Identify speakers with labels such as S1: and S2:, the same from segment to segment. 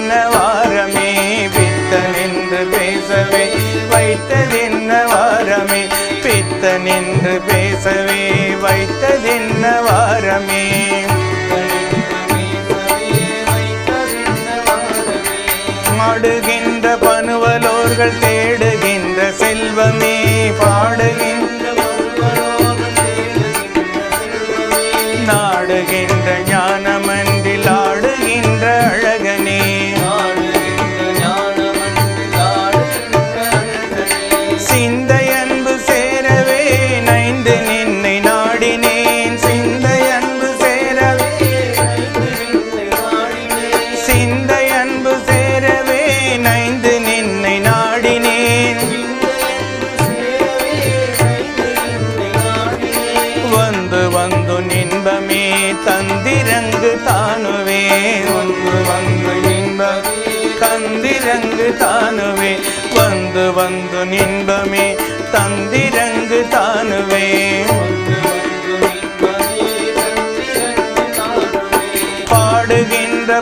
S1: வைத்ததென்ன வாரமே பித்தனென்று பேசவே வைத்ததென்ன வாரமே பித்தனென்று பேசவே வைத்ததென்ன வாரமே மடுகின்ற பனுவலோர்கள் தேடுகின்ற செல்வமே பாடுகின்ற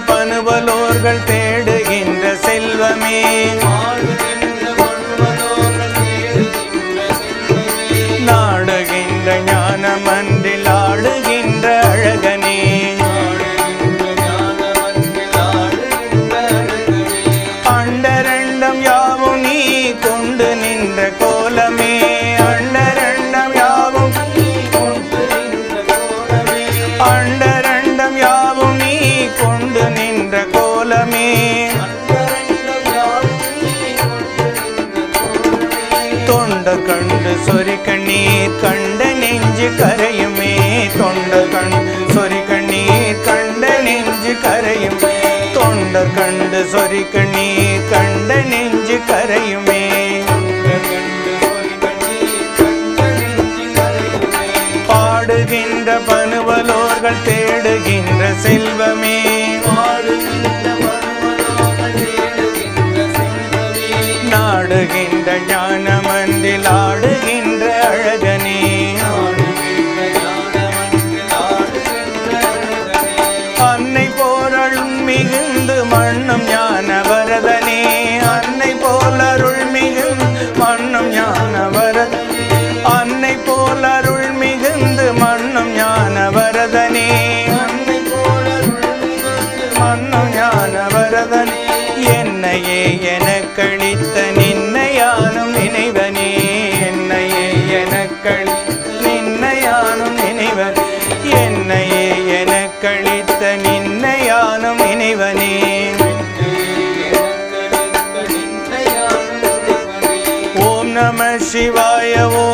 S1: பணுவலோர்கள் தேடுகின்ற செல்வமே கரையுமே தொண்டர் கண் சொறி கண்ணீர் கண்ட நெஞ்சு கரையுமே தொண்டர் கண்டு சொறி கண்ணீர் கண்ட நெஞ்சு கரையுமே பாடுகின்ற பனுவலோர்கள் தேடுகின்ற செல்வமே நாடுகின்ற ஞானமந்தில் ஆடு ¡Gracias!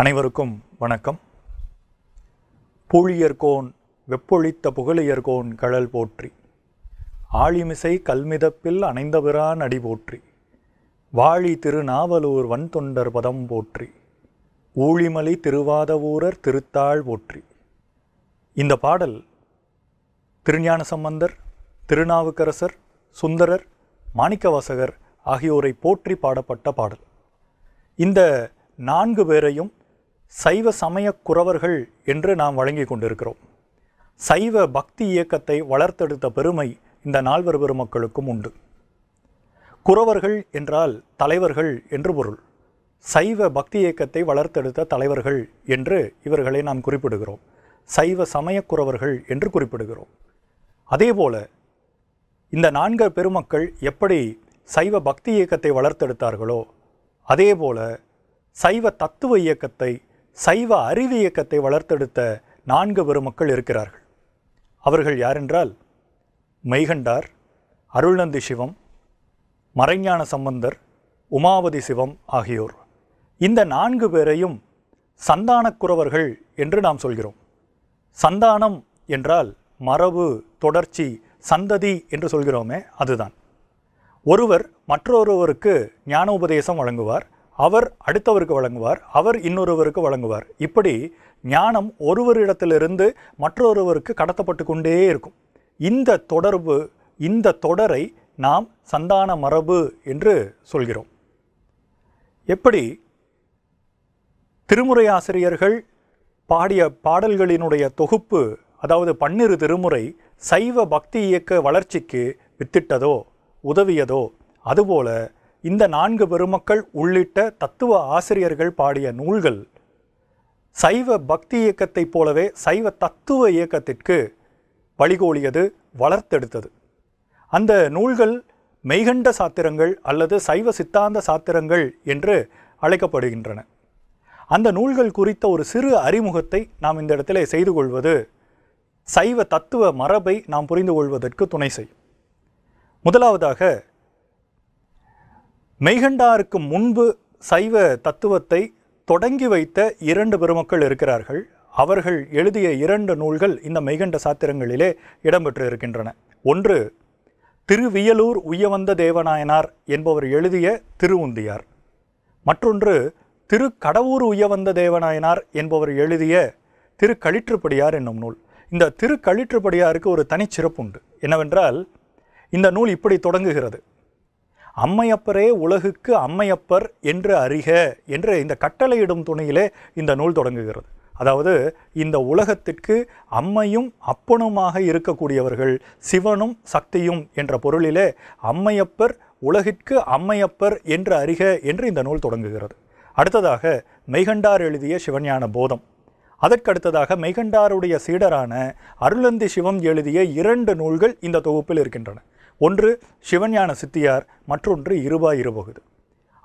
S2: அனைவருக்கும் வணக்கம் பூழியர்கோன் வெப்பொழித்த புகழியர்கோன் கழல் போற்றி ஆழிமிசை கல்மிதப்பில் அணைந்தபிரான் அடி போற்றி வாழி திருநாவலூர் வன்தொண்டர் பதம் போற்றி ஊழிமலை திருவாதவூரர் திருத்தாள் போற்றி இந்த பாடல் திருஞான சம்பந்தர் திருநாவுக்கரசர் சுந்தரர் மாணிக்கவாசகர் ஆகியோரை போற்றி பாடப்பட்ட பாடல் இந்த நான்கு பேரையும் சைவ சமய குறவர்கள் என்று நாம் வழங்கி கொண்டிருக்கிறோம் சைவ பக்தி இயக்கத்தை வளர்த்தெடுத்த பெருமை இந்த நால்வர் பெருமக்களுக்கும் உண்டு குறவர்கள் என்றால் தலைவர்கள் என்று பொருள் சைவ பக்தி இயக்கத்தை வளர்த்தெடுத்த தலைவர்கள் என்று இவர்களை நாம் குறிப்பிடுகிறோம் சைவ சமயக்குறவர்கள் என்று குறிப்பிடுகிறோம் அதேபோல இந்த நான்கு பெருமக்கள் எப்படி சைவ பக்தி இயக்கத்தை வளர்த்தெடுத்தார்களோ அதேபோல சைவ தத்துவ இயக்கத்தை சைவ அறிவு இயக்கத்தை வளர்த்தெடுத்த நான்கு பெருமக்கள் இருக்கிறார்கள் அவர்கள் யாரென்றால் மைகண்டார் அருள்நந்தி சிவம் மறைஞான சம்பந்தர் உமாவதி சிவம் ஆகியோர் இந்த நான்கு பேரையும் சந்தானக்குறவர்கள் என்று நாம் சொல்கிறோம் சந்தானம் என்றால் மரபு தொடர்ச்சி சந்ததி என்று சொல்கிறோமே அதுதான் ஒருவர் மற்றொருவருக்கு ஞான உபதேசம் வழங்குவார் அவர் அடுத்தவருக்கு வழங்குவார் அவர் இன்னொருவருக்கு வழங்குவார் இப்படி ஞானம் ஒருவரிடத்திலிருந்து மற்றொருவருக்கு கடத்தப்பட்டு கொண்டே இருக்கும் இந்த தொடர்பு இந்த தொடரை நாம் சந்தான மரபு என்று சொல்கிறோம் எப்படி திருமுறை ஆசிரியர்கள் பாடிய பாடல்களினுடைய தொகுப்பு அதாவது பன்னிரு திருமுறை சைவ பக்தி இயக்க வளர்ச்சிக்கு வித்திட்டதோ உதவியதோ அதுபோல இந்த நான்கு பெருமக்கள் உள்ளிட்ட தத்துவ ஆசிரியர்கள் பாடிய நூல்கள் சைவ பக்தி இயக்கத்தைப் போலவே சைவ தத்துவ இயக்கத்திற்கு வழிகோலியது வளர்த்தெடுத்தது அந்த நூல்கள் மெய்கண்ட சாத்திரங்கள் அல்லது சைவ சித்தாந்த சாத்திரங்கள் என்று அழைக்கப்படுகின்றன அந்த நூல்கள் குறித்த ஒரு சிறு அறிமுகத்தை நாம் இந்த இடத்திலே செய்து கொள்வது சைவ தத்துவ மரபை நாம் புரிந்து கொள்வதற்கு துணை செய்யும் முதலாவதாக மெய்கண்டாருக்கு முன்பு சைவ தத்துவத்தை தொடங்கி வைத்த இரண்டு பெருமக்கள் இருக்கிறார்கள் அவர்கள் எழுதிய இரண்டு நூல்கள் இந்த மெய்கண்ட சாத்திரங்களிலே இடம்பெற்று இருக்கின்றன ஒன்று திருவியலூர் உயவந்த தேவநாயனார் என்பவர் எழுதிய திருவுந்தியார் மற்றொன்று திரு கடவுர் உயவந்த தேவநாயனார் என்பவர் எழுதிய திரு களிற்றுப்படியார் என்னும் நூல் இந்த திரு களிற்றுப்படியாருக்கு ஒரு தனிச்சிறப்புண்டு என்னவென்றால் இந்த நூல் இப்படி தொடங்குகிறது அம்மையப்பரே உலகுக்கு அம்மையப்பர் என்று அறிக என்று இந்த கட்டளையிடும் துணையிலே இந்த நூல் தொடங்குகிறது அதாவது இந்த உலகத்திற்கு அம்மையும் அப்பனுமாக இருக்கக்கூடியவர்கள் சிவனும் சக்தியும் என்ற பொருளிலே அம்மையப்பர் உலகிற்கு அம்மையப்பர் என்று அறிக என்று இந்த நூல் தொடங்குகிறது அடுத்ததாக மெய்கண்டார் எழுதிய சிவஞான போதம் அதற்கடுத்ததாக மெய்கண்டாருடைய சீடரான அருளந்தி சிவம் எழுதிய இரண்டு நூல்கள் இந்த தொகுப்பில் இருக்கின்றன ஒன்று சிவஞான சித்தியார் மற்றொன்று இருபா இருபகுது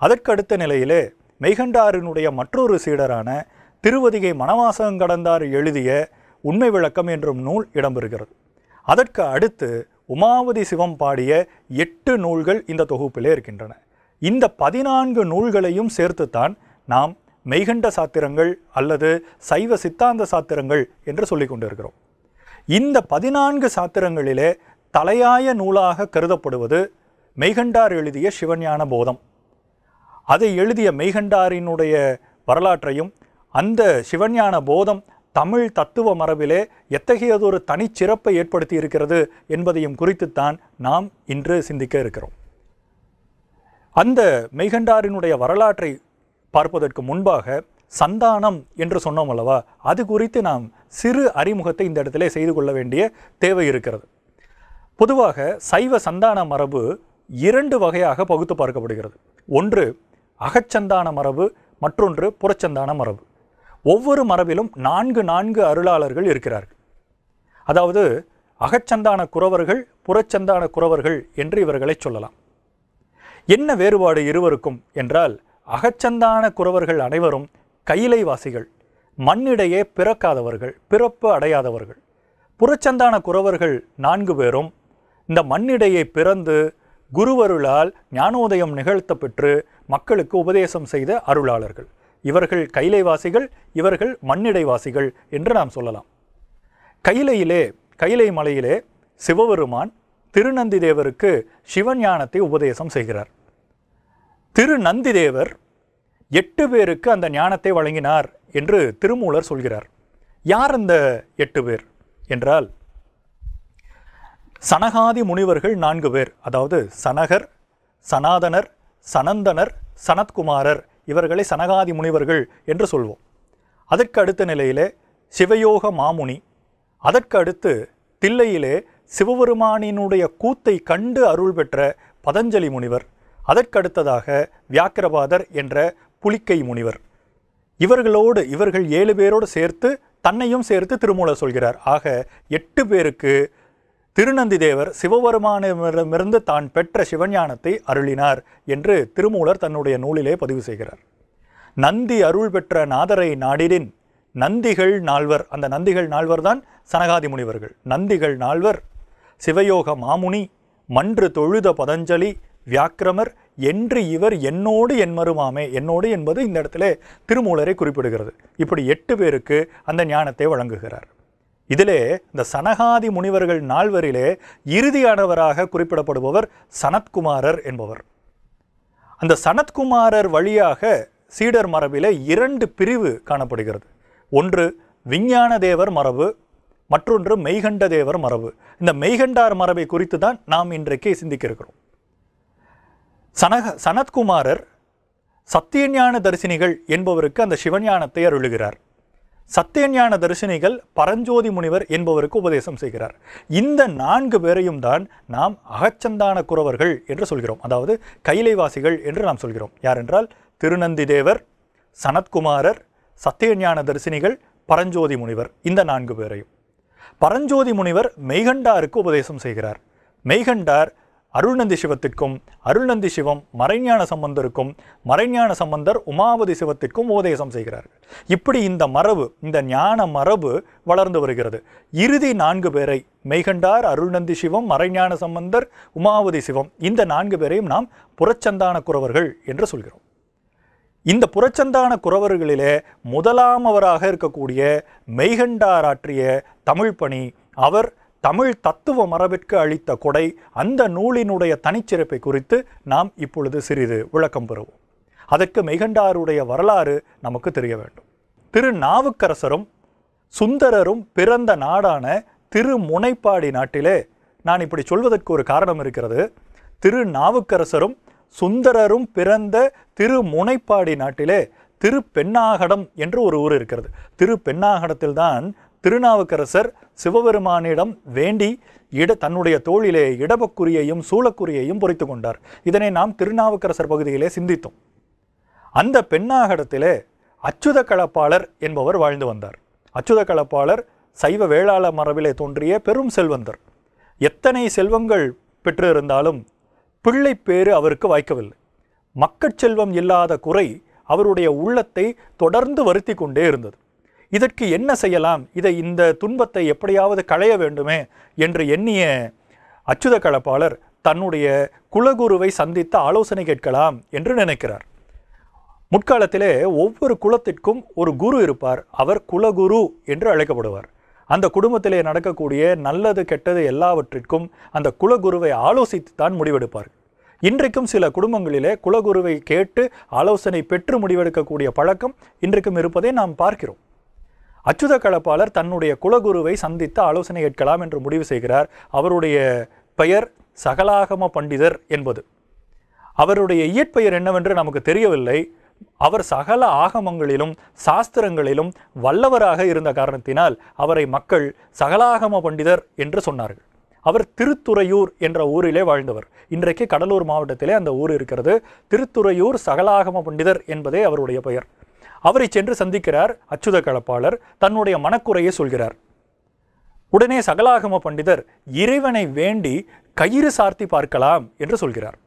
S2: அதற்கடுத்த நிலையிலே மெய்கண்டாரினுடைய மற்றொரு சீடரான திருவதிகை மனவாசகம் கடந்தார் எழுதிய உண்மை விளக்கம் என்றும் நூல் இடம்பெறுகிறது அதற்கு அடுத்து உமாவதி சிவம் பாடிய எட்டு நூல்கள் இந்த தொகுப்பிலே இருக்கின்றன இந்த பதினான்கு நூல்களையும் சேர்த்துத்தான் நாம் மெய்கண்ட சாத்திரங்கள் அல்லது சைவ சித்தாந்த சாத்திரங்கள் என்று சொல்லி கொண்டிருக்கிறோம் இந்த பதினான்கு சாத்திரங்களிலே தலையாய நூலாக கருதப்படுவது மெய்கண்டார் எழுதிய சிவஞான போதம் அதை எழுதிய மெய்கண்டாரினுடைய வரலாற்றையும் அந்த சிவஞான போதம் தமிழ் தத்துவ மரபிலே எத்தகையதொரு தனிச்சிறப்பை ஏற்படுத்தி இருக்கிறது என்பதையும் குறித்துத்தான் நாம் இன்று சிந்திக்க இருக்கிறோம் அந்த மெய்கண்டாரினுடைய வரலாற்றை பார்ப்பதற்கு முன்பாக சந்தானம் என்று சொன்னோம் அல்லவா அது குறித்து நாம் சிறு அறிமுகத்தை இந்த இடத்திலே செய்து கொள்ள வேண்டிய தேவை இருக்கிறது பொதுவாக சைவ சந்தான மரபு இரண்டு வகையாக பகுத்து பார்க்கப்படுகிறது ஒன்று அகச்சந்தான மரபு மற்றொன்று புறச்சந்தான மரபு ஒவ்வொரு மரபிலும் நான்கு நான்கு அருளாளர்கள் இருக்கிறார்கள் அதாவது அகச்சந்தான குறவர்கள் புறச்சந்தான குறவர்கள் என்று இவர்களை சொல்லலாம் என்ன வேறுபாடு இருவருக்கும் என்றால் அகச்சந்தான குறவர்கள் அனைவரும் கையிலைவாசிகள் மண்ணிடையே பிறக்காதவர்கள் பிறப்பு அடையாதவர்கள் புறச்சந்தான குறவர்கள் நான்கு பேரும் இந்த மண்ணிடையே பிறந்து குருவருளால் ஞானோதயம் நிகழ்த்த பெற்று மக்களுக்கு உபதேசம் செய்த அருளாளர்கள் இவர்கள் கைலைவாசிகள் இவர்கள் மண்ணிடைவாசிகள் என்று நாம் சொல்லலாம் கைலையிலே கைலை மலையிலே சிவபெருமான் திருநந்தி தேவருக்கு சிவஞானத்தை உபதேசம் செய்கிறார் திருநந்தி தேவர் எட்டு பேருக்கு அந்த ஞானத்தை வழங்கினார் என்று திருமூலர் சொல்கிறார் யார் அந்த எட்டு பேர் என்றால் சனகாதி முனிவர்கள் நான்கு பேர் அதாவது சனகர் சனாதனர் சனந்தனர் சனத்குமாரர் இவர்களை சனகாதி முனிவர்கள் என்று சொல்வோம் அதற்கு அடுத்த நிலையிலே சிவயோக மாமுனி அதற்கு அடுத்து தில்லையிலே சிவபெருமானினுடைய கூத்தை கண்டு அருள் பெற்ற பதஞ்சலி முனிவர் அதற்கடுத்ததாக வியாக்கிரபாதர் என்ற புலிக்கை முனிவர் இவர்களோடு இவர்கள் ஏழு பேரோடு சேர்த்து தன்னையும் சேர்த்து திருமூலர் சொல்கிறார் ஆக எட்டு பேருக்கு திருநந்தி தேவர் சிவபெருமானிடமிருந்து தான் பெற்ற சிவஞானத்தை அருளினார் என்று திருமூலர் தன்னுடைய நூலிலே பதிவு செய்கிறார் நந்தி அருள் பெற்ற நாதரை நாடிடின் நந்திகள் நால்வர் அந்த நந்திகள் நால்வர் தான் சனகாதி முனிவர்கள் நந்திகள் நால்வர் சிவயோக மாமுனி மன்று தொழுத பதஞ்சலி வியாக்கிரமர் என்று இவர் என்னோடு என் மருமாமே என்னோடு என்பது இந்த இடத்துல திருமூலரை குறிப்பிடுகிறது இப்படி எட்டு பேருக்கு அந்த ஞானத்தை வழங்குகிறார் இதிலே இந்த சனகாதி முனிவர்கள் நால்வரிலே இறுதியானவராக குறிப்பிடப்படுபவர் சனத்குமாரர் என்பவர் அந்த சனத்குமாரர் வழியாக சீடர் மரபிலே இரண்டு பிரிவு காணப்படுகிறது ஒன்று விஞ்ஞான தேவர் மரபு மற்றொன்று மெய்கண்ட தேவர் மரபு இந்த மெய்கண்டார் மரபை குறித்து தான் நாம் இன்றைக்கு சிந்திக்க இருக்கிறோம் சனக சனத்குமாரர் சத்தியஞான தரிசினிகள் என்பவருக்கு அந்த சிவஞானத்தை அருளுகிறார் சத்தியஞான தரிசனிகள் பரஞ்சோதி முனிவர் என்பவருக்கு உபதேசம் செய்கிறார் இந்த நான்கு பேரையும் தான் நாம் அகச்சந்தான குறவர்கள் என்று சொல்கிறோம் அதாவது கைலைவாசிகள் என்று நாம் சொல்கிறோம் யார் என்றால் திருநந்தி தேவர் சனத்குமாரர் சத்தியஞான தரிசனிகள் பரஞ்சோதி முனிவர் இந்த நான்கு பேரையும் பரஞ்சோதி முனிவர் மெய்கண்டாருக்கு உபதேசம் செய்கிறார் மெய்கண்டார் அருள்நந்தி சிவத்துக்கும் அருள்நந்தி சிவம் மறைஞான சம்பந்தருக்கும் மறைஞான சம்பந்தர் உமாவதி சிவத்துக்கும் உபதேசம் செய்கிறார்கள் இப்படி இந்த மரபு இந்த ஞான மரபு வளர்ந்து வருகிறது இறுதி நான்கு பேரை மெய்கண்டார் அருள்நந்தி சிவம் மறைஞான சம்பந்தர் உமாவதி சிவம் இந்த நான்கு பேரையும் நாம் புறச்சந்தான குறவர்கள் என்று சொல்கிறோம் இந்த புறச்சந்தான குறவர்களிலே முதலாமவராக இருக்கக்கூடிய மெய்கண்டார் ஆற்றிய தமிழ் பணி அவர் தமிழ் தத்துவ மரபிற்கு அளித்த கொடை அந்த நூலினுடைய தனிச்சிறப்பை குறித்து நாம் இப்பொழுது சிறிது விளக்கம் பெறுவோம் அதற்கு மெகண்டாருடைய வரலாறு நமக்கு தெரிய வேண்டும் திரு நாவுக்கரசரும் சுந்தரரும் பிறந்த நாடான திரு முனைப்பாடி நாட்டிலே நான் இப்படி சொல்வதற்கு ஒரு காரணம் இருக்கிறது திரு நாவுக்கரசரும் சுந்தரரும் பிறந்த திரு முனைப்பாடி நாட்டிலே திருப்பெண்ணாகடம் என்று ஒரு ஊர் இருக்கிறது திருப்பெண்ணாகடத்தில்தான் திருநாவுக்கரசர் சிவபெருமானிடம் வேண்டி இட தன்னுடைய தோளிலே இடபக்குரியையும் சூளக்குரியையும் பொறித்து கொண்டார் இதனை நாம் திருநாவுக்கரசர் பகுதியிலே சிந்தித்தோம் அந்த பெண்ணாகடத்திலே அச்சுத கலப்பாளர் என்பவர் வாழ்ந்து வந்தார் அச்சுத கலப்பாளர் சைவ வேளாள மரபிலே தோன்றிய பெரும் செல்வந்தர் எத்தனை செல்வங்கள் பெற்றிருந்தாலும் பிள்ளை பேறு அவருக்கு வாய்க்கவில்லை மக்கட்செல்வம் இல்லாத குறை அவருடைய உள்ளத்தை தொடர்ந்து வருத்தி கொண்டே இருந்தது இதற்கு என்ன செய்யலாம் இதை இந்த துன்பத்தை எப்படியாவது களைய வேண்டுமே என்று எண்ணிய அச்சுத கலப்பாளர் தன்னுடைய குலகுருவை சந்தித்து ஆலோசனை கேட்கலாம் என்று நினைக்கிறார் முற்காலத்திலே ஒவ்வொரு குலத்திற்கும் ஒரு குரு இருப்பார் அவர் குலகுரு என்று அழைக்கப்படுவார் அந்த குடும்பத்திலே நடக்கக்கூடிய நல்லது கெட்டது எல்லாவற்றிற்கும் அந்த குலகுருவை ஆலோசித்து தான் முடிவெடுப்பார் இன்றைக்கும் சில குடும்பங்களிலே குலகுருவை கேட்டு ஆலோசனை பெற்று முடிவெடுக்கக்கூடிய பழக்கம் இன்றைக்கும் இருப்பதை நாம் பார்க்கிறோம் அச்சுத கலப்பாளர் தன்னுடைய குலகுருவை சந்தித்து ஆலோசனை கேட்கலாம் என்று முடிவு செய்கிறார் அவருடைய பெயர் சகலாகம பண்டிதர் என்பது அவருடைய இயற்பெயர் என்னவென்று நமக்கு தெரியவில்லை அவர் சகல ஆகமங்களிலும் சாஸ்திரங்களிலும் வல்லவராக இருந்த காரணத்தினால் அவரை மக்கள் சகலாகம பண்டிதர் என்று சொன்னார்கள் அவர் திருத்துறையூர் என்ற ஊரிலே வாழ்ந்தவர் இன்றைக்கு கடலூர் மாவட்டத்திலே அந்த ஊர் இருக்கிறது திருத்துறையூர் சகலாகம பண்டிதர் என்பதே அவருடைய பெயர் அவரை சென்று சந்திக்கிறார் அச்சுத கலப்பாளர் தன்னுடைய மனக்குறையை சொல்கிறார் உடனே சகலாகம பண்டிதர் இறைவனை வேண்டி கயிறு சார்த்தி பார்க்கலாம் என்று சொல்கிறார்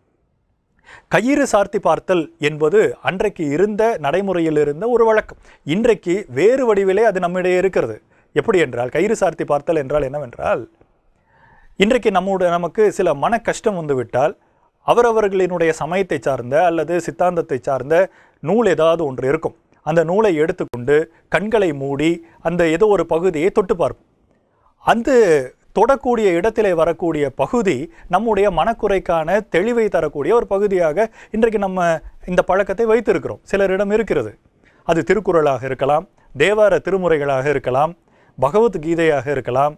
S2: கயிறு சார்த்தி பார்த்தல் என்பது அன்றைக்கு இருந்த நடைமுறையில் இருந்த ஒரு வழக்கம் இன்றைக்கு வேறு வடிவிலே அது நம்மிடையே இருக்கிறது எப்படி என்றால் கயிறு சார்த்தி பார்த்தல் என்றால் என்னவென்றால் இன்றைக்கு நம்முடைய நமக்கு சில மன கஷ்டம் வந்துவிட்டால் அவரவர்களினுடைய சமயத்தை சார்ந்த அல்லது சித்தாந்தத்தை சார்ந்த நூல் ஏதாவது ஒன்று இருக்கும் அந்த நூலை எடுத்துக்கொண்டு கண்களை மூடி அந்த ஏதோ ஒரு பகுதியை தொட்டு பார்ப்போம் அந்த தொடக்கூடிய இடத்திலே வரக்கூடிய பகுதி நம்முடைய மனக்குறைக்கான தெளிவை தரக்கூடிய ஒரு பகுதியாக இன்றைக்கு நம்ம இந்த பழக்கத்தை வைத்திருக்கிறோம் சிலரிடம் இருக்கிறது அது திருக்குறளாக இருக்கலாம் தேவார திருமுறைகளாக இருக்கலாம் பகவத்கீதையாக இருக்கலாம்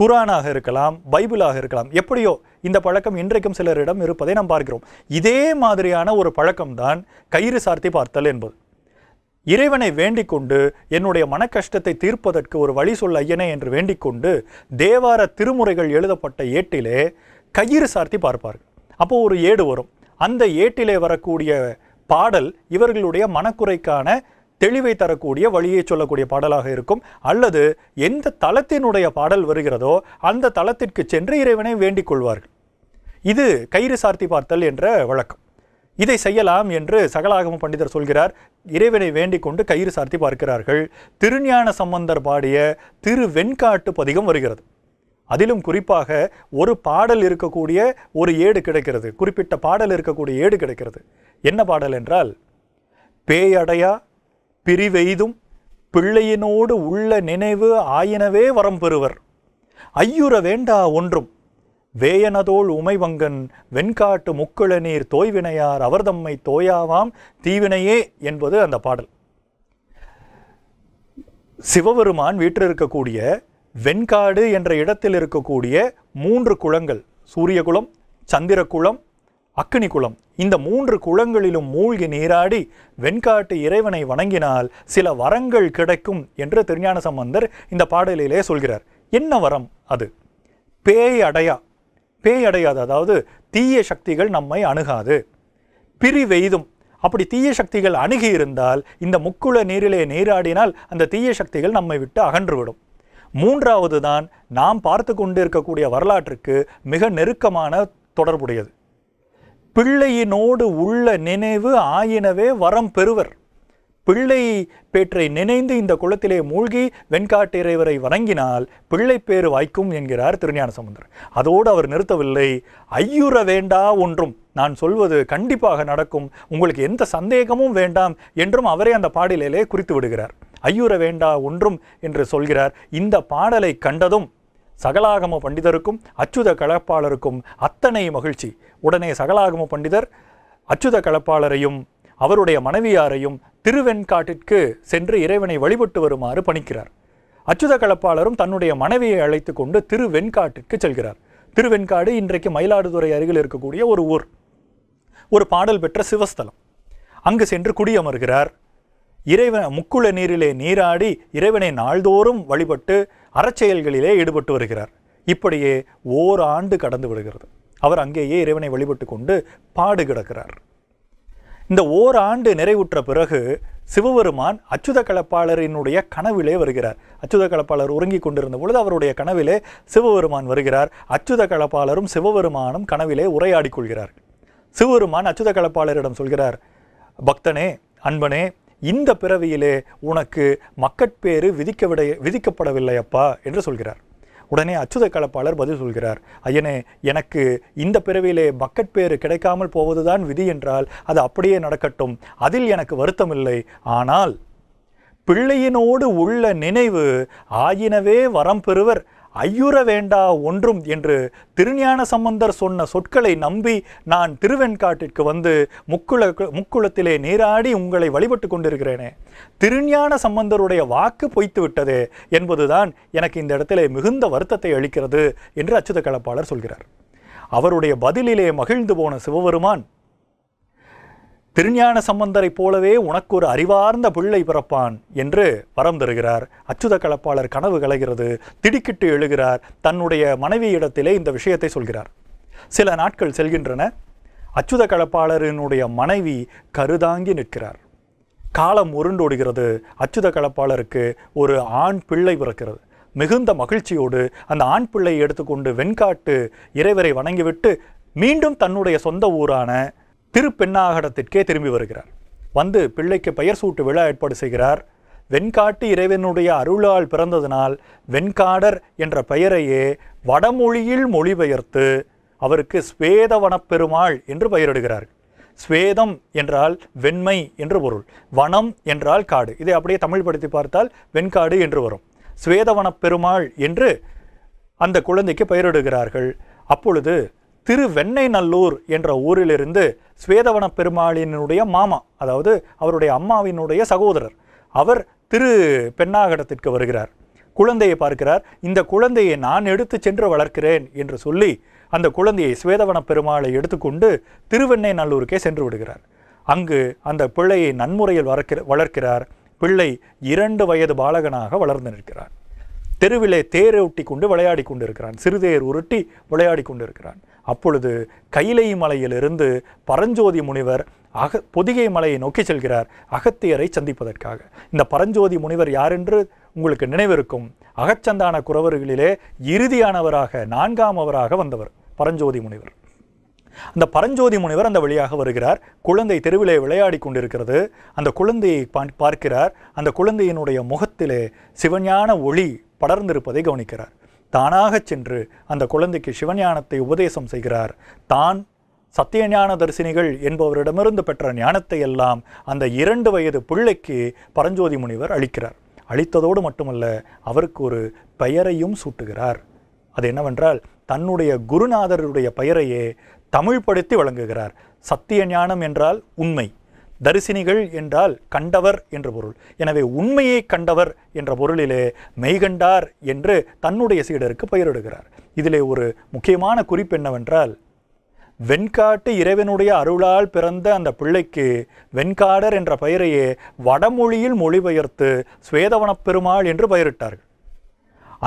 S2: குரானாக இருக்கலாம் பைபிளாக இருக்கலாம் எப்படியோ இந்த பழக்கம் இன்றைக்கும் சிலரிடம் இருப்பதை நாம் பார்க்கிறோம் இதே மாதிரியான ஒரு பழக்கம்தான் கயிறு சார்த்தி பார்த்தல் என்பது இறைவனை வேண்டிக் கொண்டு என்னுடைய மன கஷ்டத்தை தீர்ப்பதற்கு ஒரு வழி சொல்ல ஐயனே என்று வேண்டிக் கொண்டு தேவார திருமுறைகள் எழுதப்பட்ட ஏட்டிலே கயிறு சார்த்தி பார்ப்பார்கள் அப்போ ஒரு ஏடு வரும் அந்த ஏட்டிலே வரக்கூடிய பாடல் இவர்களுடைய மனக்குறைக்கான தெளிவை தரக்கூடிய வழியை சொல்லக்கூடிய பாடலாக இருக்கும் அல்லது எந்த தளத்தினுடைய பாடல் வருகிறதோ அந்த தளத்திற்கு சென்று இறைவனை வேண்டிக் கொள்வார்கள் இது கயிறு சார்த்தி பார்த்தல் என்ற வழக்கம் இதை செய்யலாம் என்று சகலாகம பண்டிதர் சொல்கிறார் இறைவனை வேண்டிக் கொண்டு கயிறு சார்த்தி பார்க்கிறார்கள் திருஞான சம்பந்தர் பாடிய திரு வெண்காட்டு பதிகம் வருகிறது அதிலும் குறிப்பாக ஒரு பாடல் இருக்கக்கூடிய ஒரு ஏடு கிடைக்கிறது குறிப்பிட்ட பாடல் இருக்கக்கூடிய ஏடு கிடைக்கிறது என்ன பாடல் என்றால் பேயடையா பிரிவெய்தும் பிள்ளையினோடு உள்ள நினைவு ஆயினவே வரம் பெறுவர் ஐயுற வேண்டா ஒன்றும் வேயனதோள் உமைவங்கன் வெண்காட்டு முக்குளநீர் தோய்வினையார் அவர்தம்மை தோயாவாம் தீவினையே என்பது அந்த பாடல் சிவபெருமான் இருக்கக்கூடிய வெண்காடு என்ற இடத்தில் இருக்கக்கூடிய மூன்று குளங்கள் சூரியகுளம் சந்திரகுளம் அக்னி குளம் இந்த மூன்று குளங்களிலும் மூழ்கி நீராடி வெண்காட்டு இறைவனை வணங்கினால் சில வரங்கள் கிடைக்கும் என்று திருஞான சம்பந்தர் இந்த பாடலிலே சொல்கிறார் என்ன வரம் அது பேய் அடையா பேய் அடையாது அதாவது தீய சக்திகள் நம்மை அணுகாது பிரிவெய்தும் அப்படி தீய சக்திகள் அணுகி இருந்தால் இந்த முக்குள நீரிலே நீராடினால் அந்த தீய சக்திகள் நம்மை விட்டு அகன்றுவிடும் மூன்றாவது தான் நாம் பார்த்து கொண்டிருக்கக்கூடிய வரலாற்றுக்கு மிக நெருக்கமான தொடர்புடையது பிள்ளையினோடு உள்ள நினைவு ஆயினவே வரம் பெறுவர் பிள்ளை பேற்றை நினைந்து இந்த குளத்திலே மூழ்கி வெண்காட்டு இறைவரை வணங்கினால் பிள்ளை பேறு வாய்க்கும் என்கிறார் திருஞான சமுந்தர் அதோடு அவர் நிறுத்தவில்லை ஐயுற வேண்டா ஒன்றும் நான் சொல்வது கண்டிப்பாக நடக்கும் உங்களுக்கு எந்த சந்தேகமும் வேண்டாம் என்றும் அவரே அந்த பாடலிலே குறித்து விடுகிறார் ஐயுற வேண்டா ஒன்றும் என்று சொல்கிறார் இந்த பாடலை கண்டதும் சகலாகம பண்டிதருக்கும் அச்சுத கலப்பாளருக்கும் அத்தனை மகிழ்ச்சி உடனே சகலாகம பண்டிதர் அச்சுத கலப்பாளரையும் அவருடைய மனைவியாரையும் திருவெண்காட்டிற்கு சென்று இறைவனை வழிபட்டு வருமாறு பணிக்கிறார் அச்சுத கலப்பாளரும் தன்னுடைய மனைவியை அழைத்து கொண்டு திருவெண்காட்டிற்கு செல்கிறார் திருவெண்காடு இன்றைக்கு மயிலாடுதுறை அருகில் இருக்கக்கூடிய ஒரு ஊர் ஒரு பாடல் பெற்ற சிவஸ்தலம் அங்கு சென்று குடியமர்கிறார் இறைவன் முக்குள நீரிலே நீராடி இறைவனை நாள்தோறும் வழிபட்டு அறச்செயல்களிலே ஈடுபட்டு வருகிறார் இப்படியே ஓராண்டு கடந்து விடுகிறது அவர் அங்கேயே இறைவனை வழிபட்டு கொண்டு பாடு கிடக்கிறார் இந்த ஓராண்டு நிறைவுற்ற பிறகு சிவபெருமான் அச்சுத கலப்பாளரினுடைய கனவிலே வருகிறார் அச்சுத கலப்பாளர் உறங்கிக் கொண்டிருந்த பொழுது அவருடைய கனவிலே சிவபெருமான் வருகிறார் அச்சுத கலப்பாளரும் சிவபெருமானும் கனவிலே உரையாடி கொள்கிறார் சிவபெருமான் அச்சுத கலப்பாளரிடம் சொல்கிறார் பக்தனே அன்பனே இந்த பிறவியிலே உனக்கு மக்கட்பேறு விதிக்க விட விதிக்கப்படவில்லையப்பா என்று சொல்கிறார் உடனே அச்சுத கலப்பாளர் பதில் சொல்கிறார் ஐயனே எனக்கு இந்த பிறவியிலே பக்கெட் பேர் கிடைக்காமல் போவதுதான் விதி என்றால் அது அப்படியே நடக்கட்டும் அதில் எனக்கு வருத்தமில்லை ஆனால் பிள்ளையினோடு உள்ள நினைவு ஆயினவே வரம் பெறுவர் ஐயுற வேண்டா ஒன்றும் என்று திருஞான சம்பந்தர் சொன்ன சொற்களை நம்பி நான் திருவெண்காட்டிற்கு வந்து முக்குள முக்குளத்திலே நீராடி உங்களை வழிபட்டு கொண்டிருக்கிறேனே திருஞான சம்பந்தருடைய வாக்கு பொய்த்து விட்டது என்பதுதான் எனக்கு இந்த இடத்திலே மிகுந்த வருத்தத்தை அளிக்கிறது என்று அச்சுத கலப்பாளர் சொல்கிறார் அவருடைய பதிலிலே மகிழ்ந்து போன சிவபெருமான் திருஞான சம்பந்தரை போலவே உனக்கு ஒரு அறிவார்ந்த பிள்ளை பிறப்பான் என்று வரம் தருகிறார் அச்சுத கலப்பாளர் கனவு கலைகிறது திடுக்கிட்டு எழுகிறார் தன்னுடைய மனைவியிடத்திலே இந்த விஷயத்தை சொல்கிறார் சில நாட்கள் செல்கின்றன அச்சுத கலப்பாளரினுடைய மனைவி கருதாங்கி நிற்கிறார் காலம் உருண்டோடுகிறது அச்சுத கலப்பாளருக்கு ஒரு ஆண் பிள்ளை பிறக்கிறது மிகுந்த மகிழ்ச்சியோடு அந்த ஆண் பிள்ளையை எடுத்துக்கொண்டு வெண்காட்டு இறைவரை வணங்கிவிட்டு மீண்டும் தன்னுடைய சொந்த ஊரான திருப்பெண்ணாகடத்திற்கே திரும்பி வருகிறார் வந்து பிள்ளைக்கு பெயர் சூட்டு விழா ஏற்பாடு செய்கிறார் வெண்காட்டு இறைவனுடைய அருளால் பிறந்ததினால் வெண்காடர் என்ற பெயரையே வடமொழியில் மொழிபெயர்த்து அவருக்கு ஸ்வேதவனப்பெருமாள் என்று பெயரிடுகிறார் ஸ்வேதம் என்றால் வெண்மை என்று பொருள் வனம் என்றால் காடு இதை அப்படியே தமிழ் படுத்தி பார்த்தால் வெண்காடு என்று வரும் ஸ்வேதவனப்பெருமாள் என்று அந்த குழந்தைக்கு பெயரிடுகிறார்கள் அப்பொழுது திரு வெண்ணை நல்லூர் என்ற ஊரிலிருந்து ஸ்வேதவன பெருமாளினுடைய மாமா அதாவது அவருடைய அம்மாவினுடைய சகோதரர் அவர் திரு பெண்ணாகடத்திற்கு வருகிறார் குழந்தையை பார்க்கிறார் இந்த குழந்தையை நான் எடுத்து சென்று வளர்க்கிறேன் என்று சொல்லி அந்த குழந்தையை சுவேதவன பெருமாளை எடுத்துக்கொண்டு திருவெண்ணை நல்லூருக்கே சென்று விடுகிறார் அங்கு அந்த பிள்ளையை நன்முறையில் வளர்க்கிற வளர்க்கிறார் பிள்ளை இரண்டு வயது பாலகனாக வளர்ந்து நிற்கிறார் தெருவிலே ஒட்டி கொண்டு விளையாடி கொண்டிருக்கிறான் சிறுதேர் உருட்டி விளையாடி கொண்டிருக்கிறான் அப்பொழுது கைலை மலையிலிருந்து பரஞ்சோதி முனிவர் அக பொதிகை மலையை நோக்கி செல்கிறார் அகத்தியரை சந்திப்பதற்காக இந்த பரஞ்சோதி முனிவர் யார் என்று உங்களுக்கு நினைவிருக்கும் அகச்சந்தான குறவர்களிலே இறுதியானவராக நான்காம் அவராக வந்தவர் பரஞ்சோதி முனிவர் அந்த பரஞ்சோதி முனிவர் அந்த வழியாக வருகிறார் குழந்தை தெருவிலே விளையாடி கொண்டிருக்கிறது அந்த குழந்தையை பார்க்கிறார் அந்த குழந்தையினுடைய முகத்திலே சிவஞான ஒளி படர்ந்திருப்பதை கவனிக்கிறார் தானாக சென்று அந்த குழந்தைக்கு சிவஞானத்தை உபதேசம் செய்கிறார் தான் சத்தியஞான தரிசினிகள் என்பவரிடமிருந்து பெற்ற ஞானத்தை எல்லாம் அந்த இரண்டு வயது பிள்ளைக்கு பரஞ்சோதி முனிவர் அளிக்கிறார் அளித்ததோடு மட்டுமல்ல அவருக்கு ஒரு பெயரையும் சூட்டுகிறார் அது என்னவென்றால் தன்னுடைய குருநாதருடைய பெயரையே தமிழ்படுத்தி வழங்குகிறார் சத்திய ஞானம் என்றால் உண்மை தரிசினிகள் என்றால் கண்டவர் என்று பொருள் எனவே உண்மையை கண்டவர் என்ற பொருளிலே மெய்கண்டார் என்று தன்னுடைய சீடருக்கு பெயரிடுகிறார் இதிலே ஒரு முக்கியமான குறிப்பு என்னவென்றால் வெண்காட்டு இறைவனுடைய அருளால் பிறந்த அந்த பிள்ளைக்கு வெண்காடர் என்ற பெயரையே வடமொழியில் மொழிபெயர்த்து சுவேதவனப் பெருமாள் என்று பெயரிட்டார்கள்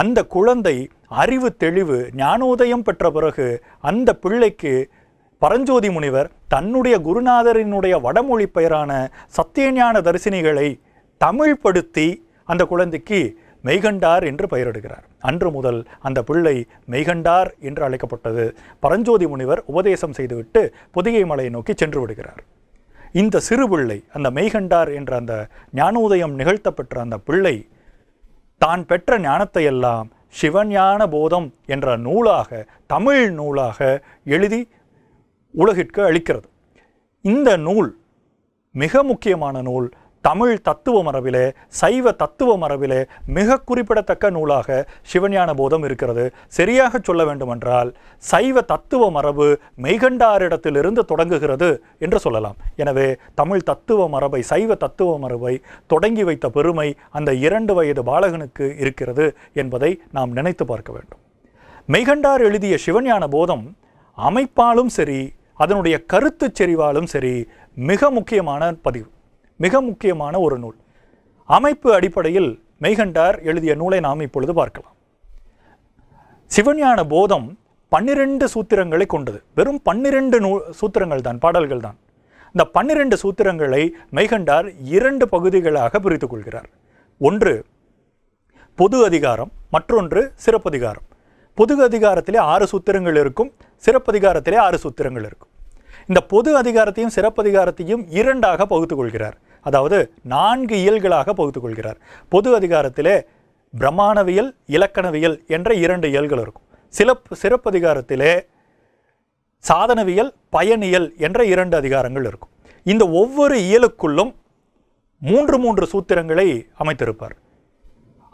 S2: அந்த குழந்தை அறிவு தெளிவு ஞானோதயம் பெற்ற பிறகு அந்த பிள்ளைக்கு பரஞ்சோதி முனிவர் தன்னுடைய குருநாதரினுடைய வடமொழி பெயரான சத்தியஞான தரிசினிகளை தமிழ்படுத்தி அந்த குழந்தைக்கு மெய்கண்டார் என்று பெயரிடுகிறார் அன்று முதல் அந்த பிள்ளை மெய்கண்டார் என்று அழைக்கப்பட்டது பரஞ்சோதி முனிவர் உபதேசம் செய்துவிட்டு புதிகை மலையை நோக்கி சென்று விடுகிறார் இந்த சிறு பிள்ளை அந்த மெய்கண்டார் என்ற அந்த ஞானோதயம் நிகழ்த்தப்பெற்ற அந்த பிள்ளை தான் பெற்ற ஞானத்தை எல்லாம் சிவஞான போதம் என்ற நூலாக தமிழ் நூலாக எழுதி உலகிற்கு அளிக்கிறது இந்த நூல் மிக முக்கியமான நூல் தமிழ் தத்துவ மரபிலே சைவ தத்துவ மரபிலே மிக குறிப்பிடத்தக்க நூலாக சிவஞான போதம் இருக்கிறது சரியாக சொல்ல வேண்டுமென்றால் சைவ தத்துவ மரபு மெய்கண்டாரிடத்திலிருந்து தொடங்குகிறது என்று சொல்லலாம் எனவே தமிழ் தத்துவ மரபை சைவ தத்துவ மரபை தொடங்கி வைத்த பெருமை அந்த இரண்டு வயது பாலகனுக்கு இருக்கிறது என்பதை நாம் நினைத்து பார்க்க வேண்டும் மெய்கண்டார் எழுதிய சிவஞான போதம் அமைப்பாலும் சரி அதனுடைய கருத்து செறிவாலும் சரி மிக முக்கியமான பதிவு மிக முக்கியமான ஒரு நூல் அமைப்பு அடிப்படையில் மெய்கண்டார் எழுதிய நூலை நாம் இப்பொழுது பார்க்கலாம் சிவஞான போதம் பன்னிரெண்டு சூத்திரங்களை கொண்டது வெறும் பன்னிரெண்டு நூ சூத்திரங்கள் தான் பாடல்கள் தான் இந்த பன்னிரெண்டு சூத்திரங்களை மெய்கண்டார் இரண்டு பகுதிகளாக பிரித்து கொள்கிறார் ஒன்று பொது அதிகாரம் மற்றொன்று சிறப்பதிகாரம் பொது அதிகாரத்திலே ஆறு சூத்திரங்கள் இருக்கும் சிறப்பதிகாரத்திலே ஆறு சூத்திரங்கள் இருக்கும் இந்த பொது அதிகாரத்தையும் சிறப்பதிகாரத்தையும் இரண்டாக பகுத்து கொள்கிறார் அதாவது நான்கு இயல்களாக பகுத்து கொள்கிறார் பொது அதிகாரத்திலே பிரமாணவியல் இலக்கணவியல் என்ற இரண்டு இயல்கள் இருக்கும் சில சிறப்பதிகாரத்திலே சாதனவியல் பயனியல் என்ற இரண்டு அதிகாரங்கள் இருக்கும் இந்த ஒவ்வொரு இயலுக்குள்ளும் மூன்று மூன்று சூத்திரங்களை அமைத்திருப்பார்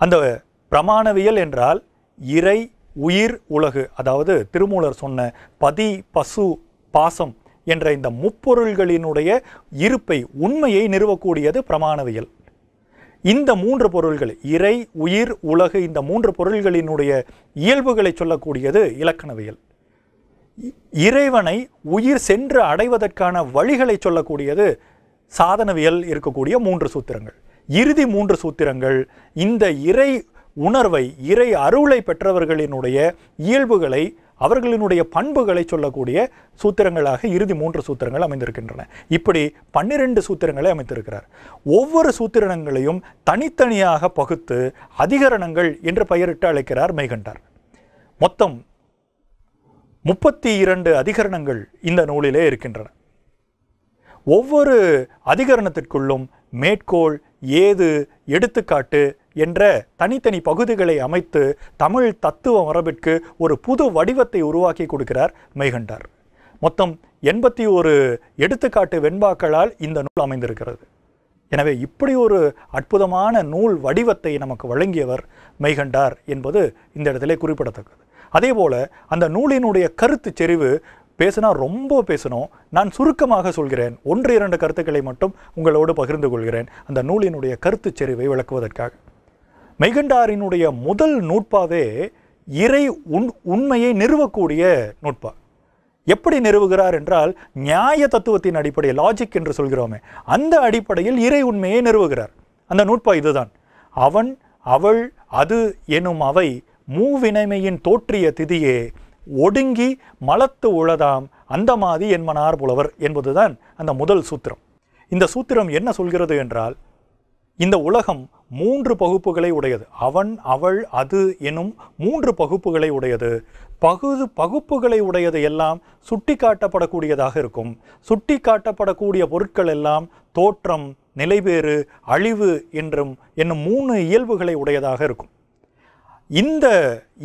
S2: அந்த பிரமாணவியல் என்றால் இறை உயிர் உலகு அதாவது திருமூலர் சொன்ன பதி பசு பாசம் என்ற இந்த முப்பொருள்களினுடைய இருப்பை உண்மையை நிறுவக்கூடியது பிரமாணவியல் இந்த மூன்று பொருள்கள் இறை உயிர் உலகு இந்த மூன்று பொருள்களினுடைய இயல்புகளை சொல்லக்கூடியது இலக்கணவியல் இறைவனை உயிர் சென்று அடைவதற்கான வழிகளை சொல்லக்கூடியது சாதனவியல் இருக்கக்கூடிய மூன்று சூத்திரங்கள் இறுதி மூன்று சூத்திரங்கள் இந்த இறை உணர்வை இறை அருளை பெற்றவர்களினுடைய இயல்புகளை அவர்களினுடைய பண்புகளை சொல்லக்கூடிய சூத்திரங்களாக இறுதி மூன்று சூத்திரங்கள் அமைந்திருக்கின்றன இப்படி பன்னிரெண்டு சூத்திரங்களை அமைத்திருக்கிறார் ஒவ்வொரு சூத்திரங்களையும் தனித்தனியாக பகுத்து அதிகரணங்கள் என்று பெயரிட்டு அழைக்கிறார் மெய்கண்டார் மொத்தம் முப்பத்தி இரண்டு அதிகரணங்கள் இந்த நூலிலே இருக்கின்றன ஒவ்வொரு அதிகரணத்திற்குள்ளும் மேற்கோள் ஏது எடுத்துக்காட்டு என்ற தனித்தனி பகுதிகளை அமைத்து தமிழ் தத்துவ மரபிற்கு ஒரு புது வடிவத்தை உருவாக்கி கொடுக்கிறார் மெய்கண்டார் மொத்தம் எண்பத்தி ஒரு எடுத்துக்காட்டு வெண்பாக்களால் இந்த நூல் அமைந்திருக்கிறது எனவே இப்படி ஒரு அற்புதமான நூல் வடிவத்தை நமக்கு வழங்கியவர் மெய்கண்டார் என்பது இந்த இடத்திலே குறிப்பிடத்தக்கது அதே போல் அந்த நூலினுடைய கருத்து செறிவு பேசினா ரொம்ப பேசணும் நான் சுருக்கமாக சொல்கிறேன் ஒன்று இரண்டு கருத்துக்களை மட்டும் உங்களோடு பகிர்ந்து கொள்கிறேன் அந்த நூலினுடைய கருத்து செறிவை விளக்குவதற்காக மெகண்டாரினுடைய முதல் நூட்பாவே இறை உண் உண்மையை நிறுவக்கூடிய நூட்பா எப்படி நிறுவுகிறார் என்றால் நியாய தத்துவத்தின் அடிப்படை லாஜிக் என்று சொல்கிறோமே அந்த அடிப்படையில் இறை உண்மையை நிறுவுகிறார் அந்த நூட்பா இதுதான் அவன் அவள் அது எனும் அவை மூவினைமையின் தோற்றிய திதியே ஒடுங்கி மலத்து உளதாம் அந்த மாதிரி என்மனார் புலவர் என்பதுதான் அந்த முதல் சூத்திரம் இந்த சூத்திரம் என்ன சொல்கிறது என்றால் இந்த உலகம் மூன்று பகுப்புகளை உடையது அவன் அவள் அது எனும் மூன்று பகுப்புகளை உடையது பகுது பகுப்புகளை உடையது எல்லாம் சுட்டி காட்டப்படக்கூடியதாக இருக்கும் சுட்டி காட்டப்படக்கூடிய பொருட்கள் எல்லாம் தோற்றம் நிலைவேறு அழிவு என்றும் என்னும் மூணு இயல்புகளை உடையதாக இருக்கும் இந்த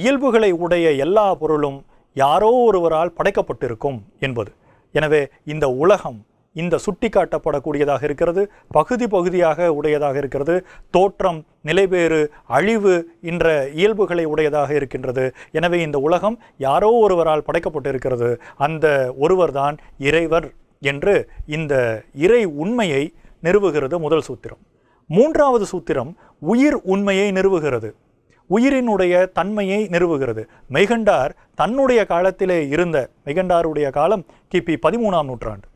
S2: இயல்புகளை உடைய எல்லா பொருளும் யாரோ ஒருவரால் படைக்கப்பட்டிருக்கும் என்பது எனவே இந்த உலகம் இந்த சுட்டி காட்டப்படக்கூடியதாக இருக்கிறது பகுதி பகுதியாக உடையதாக இருக்கிறது தோற்றம் நிலைபேறு அழிவு என்ற இயல்புகளை உடையதாக இருக்கின்றது எனவே இந்த உலகம் யாரோ ஒருவரால் படைக்கப்பட்டிருக்கிறது அந்த ஒருவர்தான் இறைவர் என்று இந்த இறை உண்மையை நிறுவுகிறது முதல் சூத்திரம் மூன்றாவது சூத்திரம் உயிர் உண்மையை நிறுவுகிறது உயிரினுடைய தன்மையை நிறுவுகிறது மெய்கண்டார் தன்னுடைய காலத்திலே இருந்த மெய்கண்டாருடைய காலம் கிபி பதிமூணாம் நூற்றாண்டு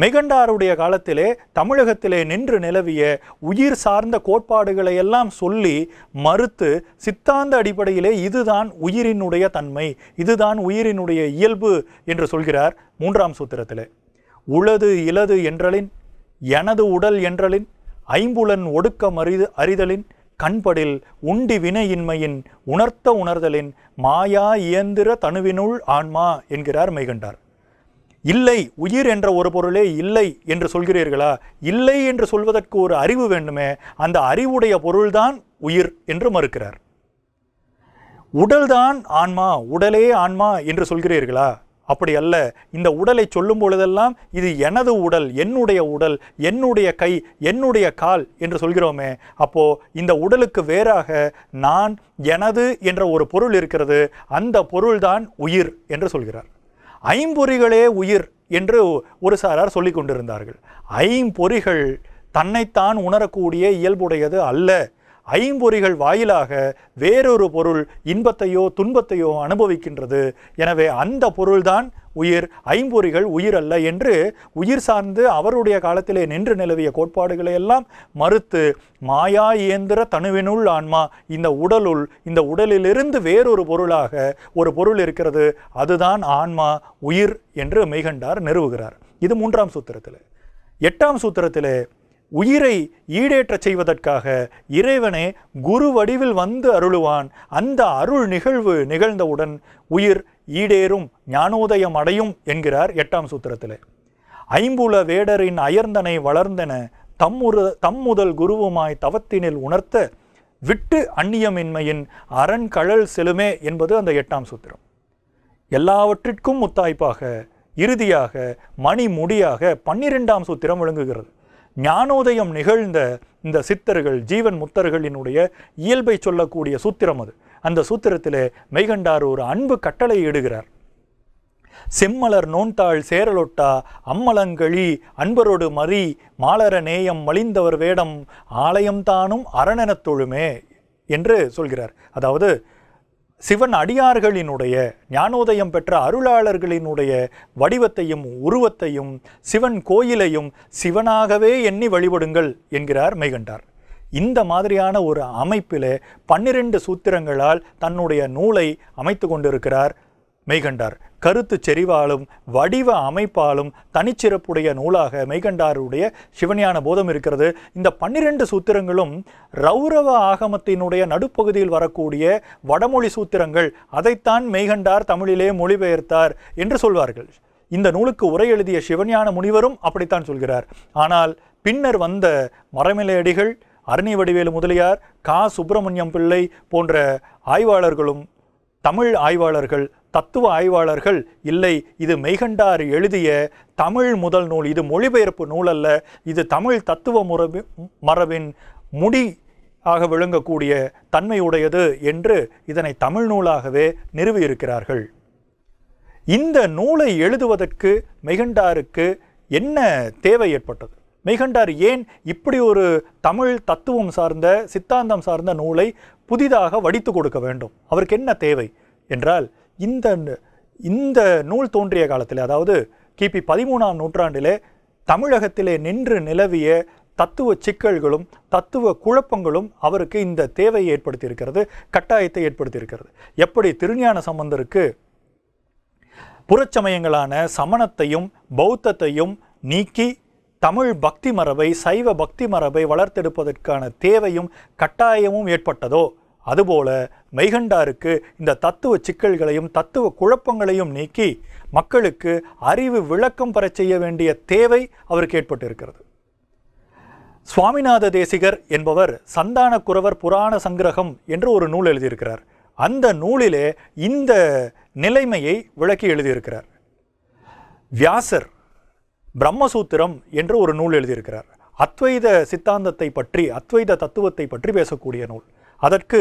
S2: மெகண்டாருடைய காலத்திலே தமிழகத்திலே நின்று நிலவிய உயிர் சார்ந்த கோட்பாடுகளை எல்லாம் சொல்லி மறுத்து சித்தாந்த அடிப்படையிலே இதுதான் உயிரினுடைய தன்மை இதுதான் உயிரினுடைய இயல்பு என்று சொல்கிறார் மூன்றாம் சூத்திரத்திலே உளது இலது என்றலின் எனது உடல் என்றலின் ஐம்புலன் ஒடுக்கம் அறிது அறிதலின் கண்படில் உண்டி வினையின்மையின் உணர்த்த உணர்தலின் மாயா இயந்திர தனுவினுள் ஆன்மா என்கிறார் மெகண்டார் இல்லை உயிர் என்ற ஒரு பொருளே இல்லை என்று சொல்கிறீர்களா இல்லை என்று சொல்வதற்கு ஒரு அறிவு வேண்டுமே அந்த அறிவுடைய பொருள்தான் உயிர் என்று மறுக்கிறார் உடல்தான் ஆன்மா உடலே ஆன்மா என்று சொல்கிறீர்களா அப்படி அல்ல இந்த உடலை சொல்லும் பொழுதெல்லாம் இது எனது உடல் என்னுடைய உடல் என்னுடைய கை என்னுடைய கால் என்று சொல்கிறோமே அப்போ இந்த உடலுக்கு வேறாக நான் எனது என்ற ஒரு பொருள் இருக்கிறது அந்த பொருள்தான் உயிர் என்று சொல்கிறார் ஐம்பொறிகளே உயிர் என்று ஒரு சாரார் சொல்லி கொண்டிருந்தார்கள் ஐம்பொறிகள் தன்னைத்தான் உணரக்கூடிய இயல்புடையது அல்ல ஐம்பொறிகள் வாயிலாக வேறொரு பொருள் இன்பத்தையோ துன்பத்தையோ அனுபவிக்கின்றது எனவே அந்த பொருள்தான் உயிர் ஐம்பொறிகள் உயிர் அல்ல என்று உயிர் சார்ந்து அவருடைய காலத்திலே நின்று நிலவிய கோட்பாடுகளை எல்லாம் மறுத்து மாயா இயந்திர தனுவினுள் ஆன்மா இந்த உடலுள் இந்த உடலிலிருந்து வேறொரு பொருளாக ஒரு பொருள் இருக்கிறது அதுதான் ஆன்மா உயிர் என்று மெய்கண்டார் நிறுவுகிறார் இது மூன்றாம் சூத்திரத்தில் எட்டாம் சூத்திரத்திலே உயிரை ஈடேற்றச் செய்வதற்காக இறைவனே குரு வடிவில் வந்து அருளுவான் அந்த அருள் நிகழ்வு நிகழ்ந்தவுடன் உயிர் ஈடேறும் ஞானோதயம் அடையும் என்கிறார் எட்டாம் சூத்திரத்தில் ஐம்புல வேடரின் அயர்ந்தனை வளர்ந்தன தம்முரு தம்முதல் குருவுமாய் தவத்தினில் உணர்த்த விட்டு அந்நியமின்மையின் அரண் கழல் செலுமே என்பது அந்த எட்டாம் சூத்திரம் எல்லாவற்றிற்கும் முத்தாய்ப்பாக இறுதியாக மணி முடியாக பன்னிரெண்டாம் சூத்திரம் விளங்குகிறது ஞானோதயம் நிகழ்ந்த இந்த சித்தர்கள் ஜீவன் முத்தர்களினுடைய இயல்பை சொல்லக்கூடிய சூத்திரம் அது அந்த சூத்திரத்திலே மெய்கண்டார் ஒரு அன்பு கட்டளை இடுகிறார் செம்மலர் நோன்தாள் சேரலொட்டா அம்மலங்கழி அன்பரோடு மறி மாலர நேயம் மலிந்தவர் வேடம் ஆலயம் தானும் தொழுமே என்று சொல்கிறார் அதாவது சிவன் அடியார்களினுடைய ஞானோதயம் பெற்ற அருளாளர்களினுடைய வடிவத்தையும் உருவத்தையும் சிவன் கோயிலையும் சிவனாகவே எண்ணி வழிபடுங்கள் என்கிறார் மைகண்டார் இந்த மாதிரியான ஒரு அமைப்பில் பன்னிரண்டு சூத்திரங்களால் தன்னுடைய நூலை அமைத்து கொண்டிருக்கிறார் மெய்கண்டார் கருத்து செறிவாலும் வடிவ அமைப்பாலும் தனிச்சிறப்புடைய நூலாக மெய்கண்டாருடைய சிவஞான போதம் இருக்கிறது இந்த பன்னிரெண்டு சூத்திரங்களும் ரௌரவ ஆகமத்தினுடைய நடுப்பகுதியில் வரக்கூடிய வடமொழி சூத்திரங்கள் அதைத்தான் மெய்கண்டார் தமிழிலே மொழிபெயர்த்தார் என்று சொல்வார்கள் இந்த நூலுக்கு உரை எழுதிய சிவஞான முனிவரும் அப்படித்தான் சொல்கிறார் ஆனால் பின்னர் வந்த மரமிலையடிகள் அரணி வடிவேலு முதலியார் கா சுப்பிரமணியம் பிள்ளை போன்ற ஆய்வாளர்களும் தமிழ் ஆய்வாளர்கள் தத்துவ ஆய்வாளர்கள் இல்லை இது மெய்கண்டார் எழுதிய தமிழ் முதல் நூல் இது மொழிபெயர்ப்பு நூல் அல்ல இது தமிழ் தத்துவ முறபி மரபின் முடி ஆக விளங்கக்கூடிய தன்மையுடையது என்று இதனை தமிழ் நூலாகவே நிறுவியிருக்கிறார்கள் இந்த நூலை எழுதுவதற்கு மெகண்டாருக்கு என்ன தேவை ஏற்பட்டது மெய்கண்டார் ஏன் இப்படி ஒரு தமிழ் தத்துவம் சார்ந்த சித்தாந்தம் சார்ந்த நூலை புதிதாக வடித்து கொடுக்க வேண்டும் அவருக்கு என்ன தேவை என்றால் இந்த இந்த நூல் தோன்றிய காலத்தில் அதாவது கிபி பதிமூணாம் நூற்றாண்டிலே தமிழகத்திலே நின்று நிலவிய தத்துவ சிக்கல்களும் தத்துவ குழப்பங்களும் அவருக்கு இந்த தேவையை ஏற்படுத்தியிருக்கிறது கட்டாயத்தை ஏற்படுத்தியிருக்கிறது எப்படி திருஞான சம்பந்தருக்கு புறச்சமயங்களான சமணத்தையும் பௌத்தத்தையும் நீக்கி தமிழ் பக்தி மரபை சைவ பக்தி மரபை வளர்த்தெடுப்பதற்கான தேவையும் கட்டாயமும் ஏற்பட்டதோ அதுபோல மெய்கண்டாருக்கு இந்த தத்துவ சிக்கல்களையும் தத்துவ குழப்பங்களையும் நீக்கி மக்களுக்கு அறிவு விளக்கம் பெற செய்ய வேண்டிய தேவை அவருக்கு ஏற்பட்டிருக்கிறது சுவாமிநாத தேசிகர் என்பவர் சந்தான குரவர் புராண சங்கிரகம் என்று ஒரு நூல் எழுதியிருக்கிறார் அந்த நூலிலே இந்த நிலைமையை விளக்கி எழுதியிருக்கிறார் வியாசர் பிரம்மசூத்திரம் என்று ஒரு நூல் எழுதியிருக்கிறார் அத்வைத சித்தாந்தத்தை பற்றி அத்வைத தத்துவத்தை பற்றி பேசக்கூடிய நூல் அதற்கு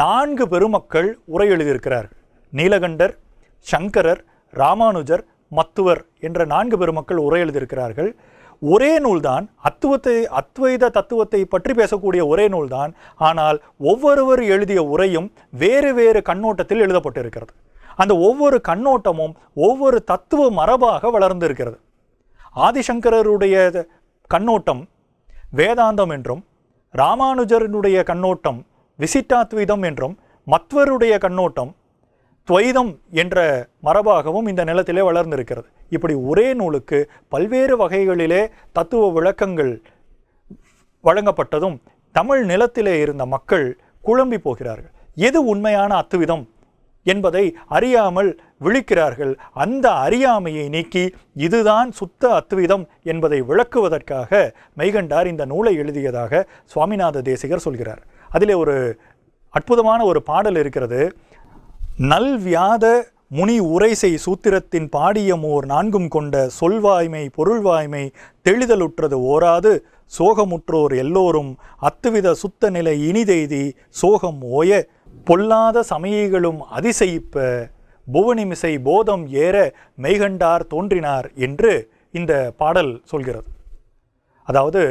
S2: நான்கு பெருமக்கள் உரை எழுதியிருக்கிறார் நீலகண்டர் சங்கரர் ராமானுஜர் மத்துவர் என்ற நான்கு பெருமக்கள் உரை எழுதியிருக்கிறார்கள் ஒரே நூல்தான் அத்துவத்தை அத்வைத தத்துவத்தை பற்றி பேசக்கூடிய ஒரே நூல்தான் ஆனால் ஒவ்வொருவர் எழுதிய உரையும் வேறு வேறு கண்ணோட்டத்தில் எழுதப்பட்டிருக்கிறது அந்த ஒவ்வொரு கண்ணோட்டமும் ஒவ்வொரு தத்துவ மரபாக வளர்ந்து இருக்கிறது ஆதிசங்கரருடைய கண்ணோட்டம் வேதாந்தம் என்றும் ராமானுஜரனுடைய கண்ணோட்டம் விசிட்டாத்வைதம் என்றும் மற்றவருடைய கண்ணோட்டம் துவைதம் என்ற மரபாகவும் இந்த நிலத்திலே வளர்ந்திருக்கிறது இப்படி ஒரே நூலுக்கு பல்வேறு வகைகளிலே தத்துவ விளக்கங்கள் வழங்கப்பட்டதும் தமிழ் நிலத்திலே இருந்த மக்கள் குழம்பி போகிறார்கள் எது உண்மையான அத்துவிதம் என்பதை அறியாமல் விழிக்கிறார்கள் அந்த அறியாமையை நீக்கி இதுதான் சுத்த அத்துவிதம் என்பதை விளக்குவதற்காக மெய்கண்டார் இந்த நூலை எழுதியதாக சுவாமிநாத தேசிகர் சொல்கிறார் அதிலே ஒரு அற்புதமான ஒரு பாடல் இருக்கிறது நல்வியாத முனி உரைசை சூத்திரத்தின் பாடியமோர் நான்கும் கொண்ட சொல்வாய்மை பொருள்வாய்மை தெளிதலுற்றது ஓராது சோகமுற்றோர் எல்லோரும் அத்துவித சுத்த நிலை இனிதெய்தி சோகம் ஓய பொல்லாத சமயிகளும் அதிசயிப்ப புவனிமிசை போதம் ஏற மெய்கண்டார் தோன்றினார் என்று இந்த பாடல் சொல்கிறது அதாவது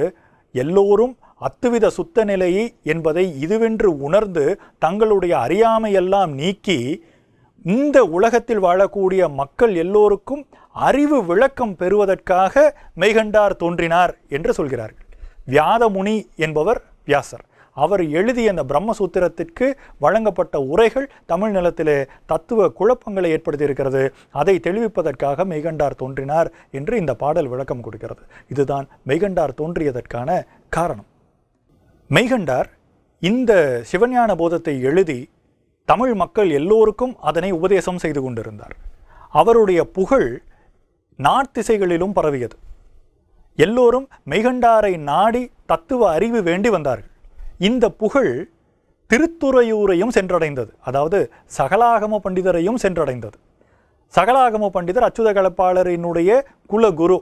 S2: எல்லோரும் அத்துவித சுத்த நிலையை என்பதை இதுவென்று உணர்ந்து தங்களுடைய அறியாமையெல்லாம் நீக்கி இந்த உலகத்தில் வாழக்கூடிய மக்கள் எல்லோருக்கும் அறிவு விளக்கம் பெறுவதற்காக மெய்கண்டார் தோன்றினார் என்று சொல்கிறார்கள் வியாதமுனி என்பவர் வியாசர் அவர் எழுதிய அந்த பிரம்மசூத்திரத்திற்கு வழங்கப்பட்ட உரைகள் தமிழ் நிலத்திலே தத்துவ குழப்பங்களை ஏற்படுத்தியிருக்கிறது அதை தெளிவிப்பதற்காக மெய்கண்டார் தோன்றினார் என்று இந்த பாடல் விளக்கம் கொடுக்கிறது இதுதான் மெய்கண்டார் தோன்றியதற்கான காரணம் மெய்கண்டார் இந்த சிவஞான போதத்தை எழுதி தமிழ் மக்கள் எல்லோருக்கும் அதனை உபதேசம் செய்து கொண்டிருந்தார் அவருடைய புகழ் நார்த்திசைகளிலும் பரவியது எல்லோரும் மெய்கண்டாரை நாடி தத்துவ அறிவு வேண்டி வந்தார்கள் இந்த புகழ் திருத்துறையூரையும் சென்றடைந்தது அதாவது சகலாகம பண்டிதரையும் சென்றடைந்தது சகலாகம பண்டிதர் அச்சுத கலப்பாளரினுடைய குலகுரு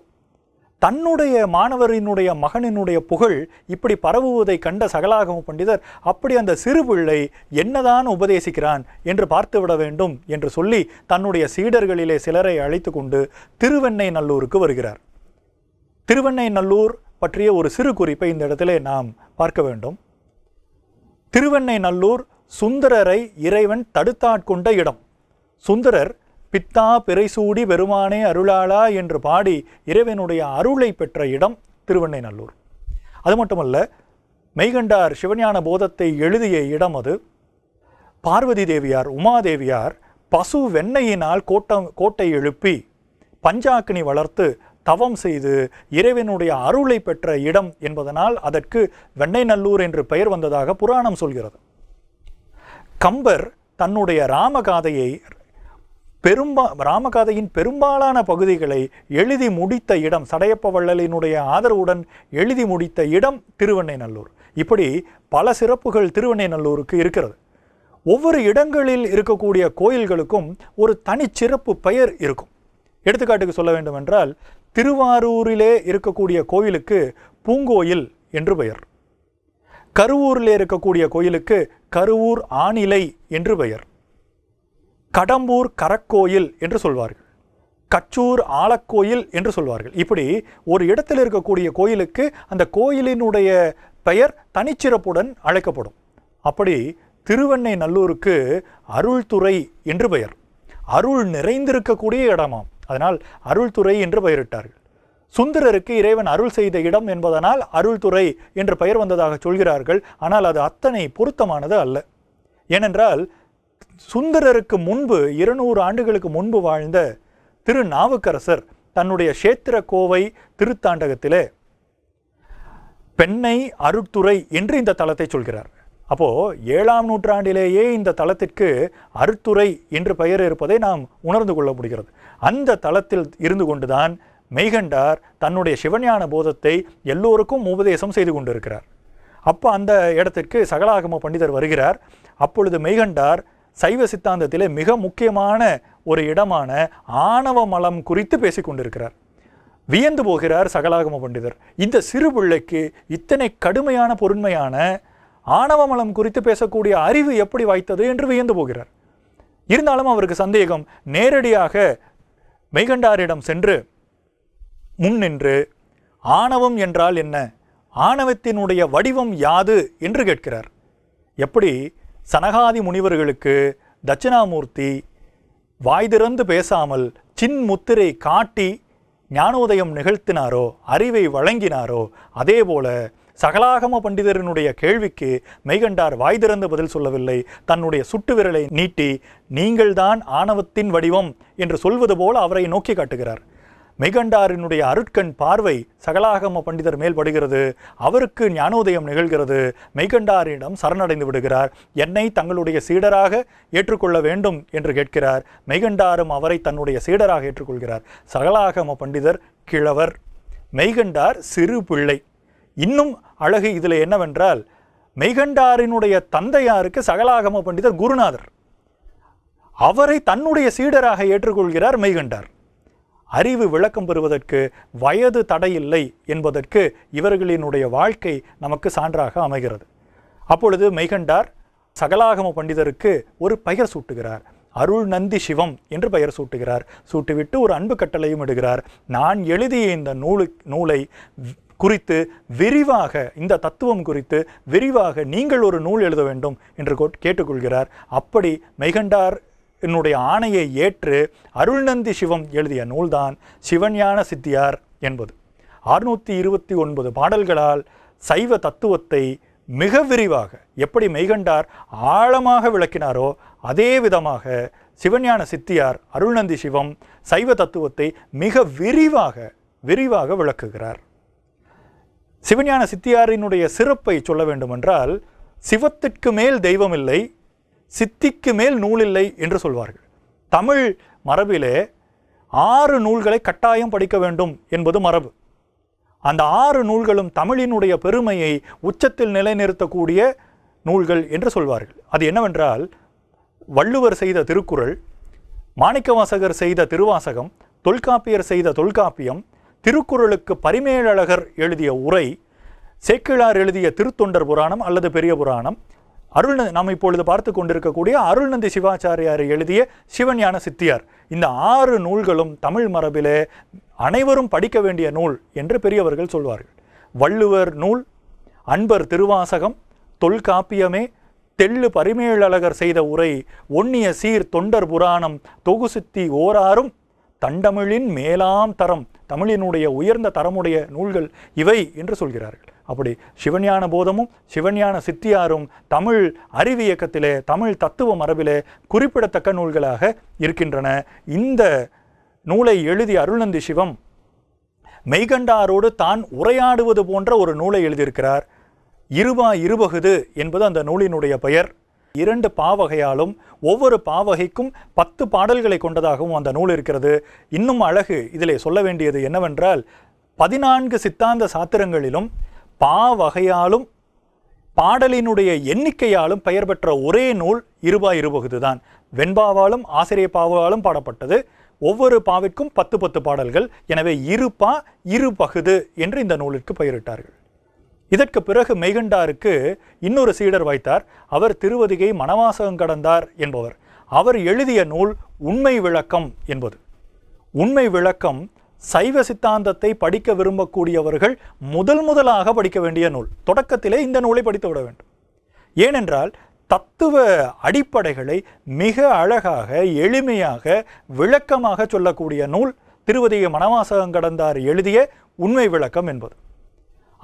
S2: தன்னுடைய மாணவரினுடைய மகனினுடைய புகழ் இப்படி பரவுவதை கண்ட சகலாகம பண்டிதர் அப்படி அந்த சிறு பிள்ளை என்னதான் உபதேசிக்கிறான் என்று பார்த்துவிட வேண்டும் என்று சொல்லி தன்னுடைய சீடர்களிலே சிலரை அழைத்து கொண்டு திருவெண்ணை நல்லூருக்கு வருகிறார் திருவெண்ணை நல்லூர் பற்றிய ஒரு சிறு குறிப்பை இந்த இடத்திலே நாம் பார்க்க வேண்டும் திருவெண்ணை நல்லூர் சுந்தரரை இறைவன் தடுத்தாட்கொண்ட இடம் சுந்தரர் பித்தா பிறைசூடி பெருமானே அருளாளா என்று பாடி இறைவனுடைய அருளை பெற்ற இடம் திருவெண்ணைநல்லூர் அது மட்டுமல்ல மெய்கண்டார் சிவஞான போதத்தை எழுதிய இடம் அது பார்வதி தேவியார் உமாதேவியார் பசு வெண்ணையினால் கோட்டம் கோட்டை எழுப்பி பஞ்சாக்கினி வளர்த்து தவம் செய்து இறைவனுடைய அருளை பெற்ற இடம் என்பதனால் அதற்கு வெண்ணைநல்லூர் என்று பெயர் வந்ததாக புராணம் சொல்கிறது கம்பர் தன்னுடைய ராமகாதையை பெரும்பா ராமகாதையின் பெரும்பாலான பகுதிகளை எழுதி முடித்த இடம் சடையப்ப வள்ளலினுடைய ஆதரவுடன் எழுதி முடித்த இடம் திருவெண்ணைநல்லூர் இப்படி பல சிறப்புகள் திருவண்ணைநல்லூருக்கு இருக்கிறது ஒவ்வொரு இடங்களில் இருக்கக்கூடிய கோயில்களுக்கும் ஒரு தனிச்சிறப்பு பெயர் இருக்கும் எடுத்துக்காட்டுக்கு சொல்ல வேண்டுமென்றால் திருவாரூரிலே இருக்கக்கூடிய கோயிலுக்கு பூங்கோயில் என்று பெயர் கருவூரிலே இருக்கக்கூடிய கோயிலுக்கு கருவூர் ஆணிலை என்று பெயர் கடம்பூர் கரக்கோயில் என்று சொல்வார்கள் கச்சூர் ஆலக்கோயில் என்று சொல்வார்கள் இப்படி ஒரு இடத்தில் இருக்கக்கூடிய கோயிலுக்கு அந்த கோயிலினுடைய பெயர் தனிச்சிறப்புடன் அழைக்கப்படும் அப்படி திருவெண்ணை நல்லூருக்கு அருள்துறை என்று பெயர் அருள் நிறைந்திருக்கக்கூடிய இடமாம் அதனால் அருள்துறை என்று பெயரிட்டார்கள் சுந்தரருக்கு இறைவன் அருள் செய்த இடம் என்பதனால் அருள்துறை என்று பெயர் வந்ததாக சொல்கிறார்கள் ஆனால் அது அத்தனை பொருத்தமானது அல்ல ஏனென்றால் சுந்தரருக்கு முன்பு இருநூறு ஆண்டுகளுக்கு முன்பு வாழ்ந்த திரு நாவுக்கரசர் தன்னுடைய சேத்திர கோவை திருத்தாண்டகத்திலே பெண்ணை அருட்துறை என்று இந்த தளத்தை சொல்கிறார் அப்போது ஏழாம் நூற்றாண்டிலேயே இந்த தலத்திற்கு அருத்துறை என்று பெயர் இருப்பதை நாம் உணர்ந்து கொள்ள முடிகிறது அந்த தளத்தில் இருந்து கொண்டுதான் மெய்கண்டார் தன்னுடைய சிவஞான போதத்தை எல்லோருக்கும் உபதேசம் செய்து கொண்டிருக்கிறார் அப்போ அந்த இடத்திற்கு சகலாகம பண்டிதர் வருகிறார் அப்பொழுது மெய்கண்டார் சைவ சித்தாந்தத்திலே மிக முக்கியமான ஒரு இடமான ஆணவ மலம் குறித்து பேசிக்கொண்டிருக்கிறார் வியந்து போகிறார் சகலாகம பண்டிதர் இந்த சிறு பிள்ளைக்கு இத்தனை கடுமையான பொருண்மையான ஆணவ மலம் குறித்து பேசக்கூடிய அறிவு எப்படி வாய்த்தது என்று வியந்து போகிறார் இருந்தாலும் அவருக்கு சந்தேகம் நேரடியாக மெய்கண்டாரிடம் சென்று முன் நின்று ஆணவம் என்றால் என்ன ஆணவத்தினுடைய வடிவம் யாது என்று கேட்கிறார் எப்படி சனகாதி முனிவர்களுக்கு தட்சிணாமூர்த்தி வாய் திறந்து பேசாமல் சின் முத்திரை காட்டி ஞானோதயம் நிகழ்த்தினாரோ அறிவை வழங்கினாரோ அதே போல சகலாகம பண்டிதரனுடைய கேள்விக்கு மெய்கண்டார் வாய் திறந்து பதில் சொல்லவில்லை தன்னுடைய சுட்டு விரலை நீட்டி நீங்கள்தான் ஆணவத்தின் வடிவம் என்று சொல்வது போல அவரை நோக்கி காட்டுகிறார் மெகண்டாரினுடைய அருட்கண் பார்வை சகலாகம பண்டிதர் மேல் படுகிறது அவருக்கு ஞானோதயம் நிகழ்கிறது மெய்கண்டாரிடம் சரணடைந்து விடுகிறார் என்னை தங்களுடைய சீடராக ஏற்றுக்கொள்ள வேண்டும் என்று கேட்கிறார் மெய்கண்டாரும் அவரை தன்னுடைய சீடராக ஏற்றுக்கொள்கிறார் சகலாகம பண்டிதர் கிழவர் மெய்கண்டார் சிறு பிள்ளை இன்னும் அழகு இதில் என்னவென்றால் மெய்கண்டாரினுடைய தந்தையாருக்கு சகலாகம பண்டிதர் குருநாதர் அவரை தன்னுடைய சீடராக ஏற்றுக்கொள்கிறார் மெய்கண்டார் அறிவு விளக்கம் பெறுவதற்கு வயது தடையில்லை என்பதற்கு இவர்களினுடைய வாழ்க்கை நமக்கு சான்றாக அமைகிறது அப்பொழுது மெய்கண்டார் சகலாகம பண்டிதருக்கு ஒரு பெயர் சூட்டுகிறார் அருள் நந்தி சிவம் என்று பெயர் சூட்டுகிறார் சூட்டுவிட்டு ஒரு அன்பு கட்டளையும் இடுகிறார் நான் எழுதிய இந்த நூலு நூலை குறித்து விரிவாக இந்த தத்துவம் குறித்து விரிவாக நீங்கள் ஒரு நூல் எழுத வேண்டும் என்று கேட்டுக்கொள்கிறார் அப்படி மெய்கண்டார் என்னுடைய ஆணையை ஏற்று அருள்நந்தி சிவம் எழுதிய நூல்தான் சிவஞான சித்தியார் என்பது அறுநூற்றி இருபத்தி ஒன்பது பாடல்களால் சைவ தத்துவத்தை மிக விரிவாக எப்படி மெய்கண்டார் ஆழமாக விளக்கினாரோ அதே விதமாக சிவஞான சித்தியார் அருள்நந்தி சிவம் சைவ தத்துவத்தை மிக விரிவாக விரிவாக விளக்குகிறார் சிவஞான சித்தியாரினுடைய சிறப்பை சொல்ல வேண்டுமென்றால் சிவத்திற்கு மேல் தெய்வமில்லை சித்திக்கு மேல் நூல் இல்லை என்று சொல்வார்கள் தமிழ் மரபிலே ஆறு நூல்களை கட்டாயம் படிக்க வேண்டும் என்பது மரபு அந்த ஆறு நூல்களும் தமிழினுடைய பெருமையை உச்சத்தில் நிலைநிறுத்தக்கூடிய நூல்கள் என்று சொல்வார்கள் அது என்னவென்றால் வள்ளுவர் செய்த திருக்குறள் மாணிக்கவாசகர் செய்த திருவாசகம் தொல்காப்பியர் செய்த தொல்காப்பியம் திருக்குறளுக்கு பரிமேலழகர் எழுதிய உரை சேக்கிழார் எழுதிய திருத்தொண்டர் புராணம் அல்லது பெரிய புராணம் அருள்நந்தி நாம் இப்பொழுது பார்த்து கொண்டிருக்கக்கூடிய அருள்நந்தி சிவாச்சாரியார் எழுதிய சிவஞான சித்தியார் இந்த ஆறு நூல்களும் தமிழ் மரபிலே அனைவரும் படிக்க வேண்டிய நூல் என்று பெரியவர்கள் சொல்வார்கள் வள்ளுவர் நூல் அன்பர் திருவாசகம் தொல்காப்பியமே தெள்ளு பரிமேலழகர் செய்த உரை ஒன்னிய சீர் தொண்டர் புராணம் தொகுசித்தி ஓராரும் தண்டமிழின் மேலாம் தரம் தமிழினுடைய உயர்ந்த தரமுடைய நூல்கள் இவை என்று சொல்கிறார்கள் அப்படி சிவஞான போதமும் சிவஞான சித்தியாரும் தமிழ் அறிவு இயக்கத்திலே தமிழ் தத்துவ மரபிலே குறிப்பிடத்தக்க நூல்களாக இருக்கின்றன இந்த நூலை எழுதிய அருள்நந்தி சிவம் மெய்கண்டாரோடு தான் உரையாடுவது போன்ற ஒரு நூலை எழுதியிருக்கிறார் இருவா இருபகுது என்பது அந்த நூலினுடைய பெயர் இரண்டு பாவகையாலும் ஒவ்வொரு பாவகைக்கும் பத்து பாடல்களை கொண்டதாகவும் அந்த நூல் இருக்கிறது இன்னும் அழகு இதிலே சொல்ல வேண்டியது என்னவென்றால் பதினான்கு சித்தாந்த சாத்திரங்களிலும் பா வகையாலும் பாடலினுடைய எண்ணிக்கையாலும் பெயர் பெற்ற ஒரே நூல் இருபா இருபகுதுதான் தான் வெண்பாவாலும் ஆசிரிய பாவாலும் பாடப்பட்டது ஒவ்வொரு பாவிற்கும் பத்து பத்து பாடல்கள் எனவே இருபா இரு பகுது என்று இந்த நூலிற்கு பெயரிட்டார்கள் இதற்கு பிறகு மெய்கண்டாருக்கு இன்னொரு சீடர் வைத்தார் அவர் திருவதிகை மனவாசகம் கடந்தார் என்பவர் அவர் எழுதிய நூல் உண்மை விளக்கம் என்பது உண்மை விளக்கம் சைவ சித்தாந்தத்தை படிக்க விரும்பக்கூடியவர்கள் முதல் முதலாக படிக்க வேண்டிய நூல் தொடக்கத்திலே இந்த நூலை படித்து விட வேண்டும் ஏனென்றால் தத்துவ அடிப்படைகளை மிக அழகாக எளிமையாக விளக்கமாக சொல்லக்கூடிய நூல் திருவதிய மனவாசகம் கடந்தார் எழுதிய உண்மை விளக்கம் என்பது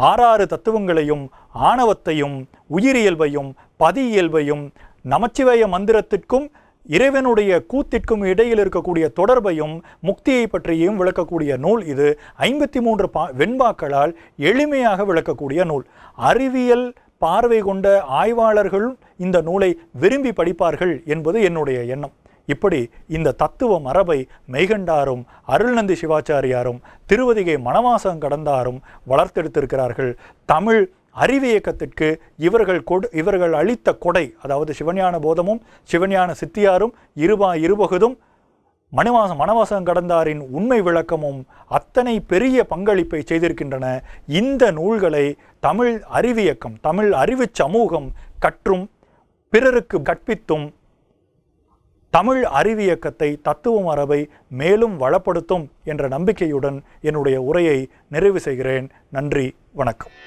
S2: ஆறாறு தத்துவங்களையும் ஆணவத்தையும் உயிரியல்பையும் பதியியல்பையும் நமச்சிவய மந்திரத்திற்கும் இறைவனுடைய கூத்திற்கும் இடையில் இருக்கக்கூடிய தொடர்பையும் முக்தியை பற்றியும் விளக்கக்கூடிய நூல் இது ஐம்பத்தி மூன்று பா வெண்பாக்களால் எளிமையாக விளக்கக்கூடிய நூல் அறிவியல் பார்வை கொண்ட ஆய்வாளர்களும் இந்த நூலை விரும்பி படிப்பார்கள் என்பது என்னுடைய எண்ணம் இப்படி இந்த தத்துவ மரபை மெய்கண்டாரும் அருள்நந்தி சிவாச்சாரியாரும் திருவதிகை மணவாசம் கடந்தாரும் வளர்த்தெடுத்திருக்கிறார்கள் தமிழ் அறிவு இயக்கத்திற்கு இவர்கள் கொடு இவர்கள் அளித்த கொடை அதாவது சிவஞான போதமும் சிவஞான சித்தியாரும் இருபா இருபகுதும் மணிவாசம் மணவாசகம் கடந்தாரின் உண்மை விளக்கமும் அத்தனை பெரிய பங்களிப்பை செய்திருக்கின்றன இந்த நூல்களை தமிழ் அறிவியக்கம் தமிழ் அறிவு சமூகம் கற்றும் பிறருக்கு கற்பித்தும் தமிழ் அறிவியக்கத்தை தத்துவ மரபை மேலும் வளப்படுத்தும் என்ற நம்பிக்கையுடன் என்னுடைய உரையை நிறைவு செய்கிறேன் நன்றி வணக்கம்